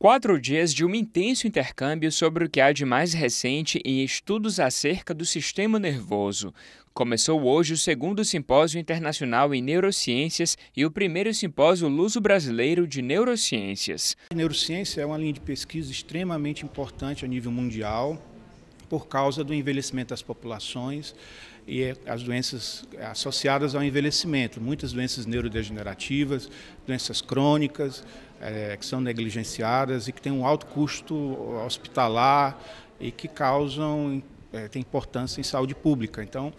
Quatro dias de um intenso intercâmbio sobre o que há de mais recente em estudos acerca do sistema nervoso. Começou hoje o segundo Simpósio Internacional em Neurociências e o primeiro Simpósio Luso-Brasileiro de Neurociências. A neurociência é uma linha de pesquisa extremamente importante a nível mundial por causa do envelhecimento das populações e eh, as doenças associadas ao envelhecimento, muitas doenças neurodegenerativas, doenças crônicas, é, que são negligenciadas e que têm um alto custo hospitalar e que causam é, eh, tem importância em saúde pública. Então,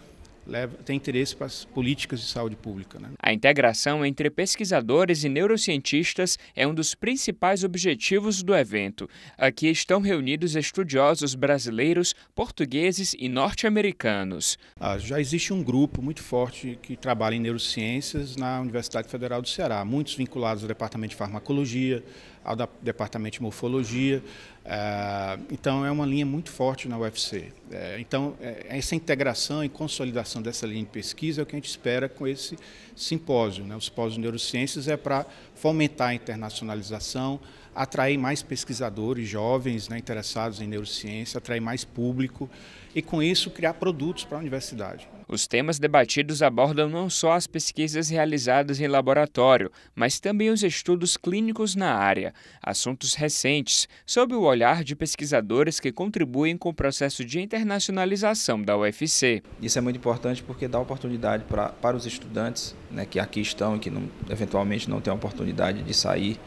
leva, tem interesse para as políticas de saúde pública. Né? A integração entre pesquisadores e neurocientistas é um dos principais objetivos do evento. Aqui estão reunidos estudiosos brasileiros, portugueses e norte-americanos. Ah, já existe um grupo muito forte que trabalha em neurociências na Universidade Federal do Ceará, muitos vinculados ao Departamento de Farmacologia, ao Departamento de Morfologia. Eh, então, é uma linha muito forte na UFC. Eh, então, é, essa integração e consolidação dessa linha de pesquisa é o que a gente espera com esse simpósio. Né? O simpósio de neurociências é para fomentar a internacionalização, atrair mais pesquisadores jovens né, interessados em neurociência, atrair mais público e, com isso, criar produtos para a universidade. Os temas debatidos abordam não só as pesquisas realizadas em laboratório, mas também os estudos clínicos na área, assuntos recentes, sob o olhar de pesquisadores que contribuem com o processo de internacionalização da UFC. Isso é muito importante porque dá oportunidade para para os estudantes né, que aqui estão e que não, eventualmente não têm a oportunidade de sair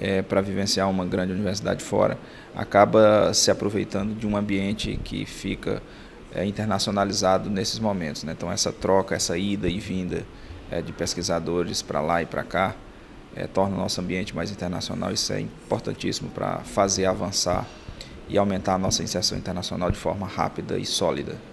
é, para vivenciar uma grande universidade fora, acaba se aproveitando de um ambiente que fica é, internacionalizado nesses momentos. Né? Então, essa troca, essa ida e vinda é, de pesquisadores para lá e para cá é, torna o nosso ambiente mais internacional. Isso é importantíssimo para fazer avançar e aumentar a nossa inserção internacional de forma rápida e sólida.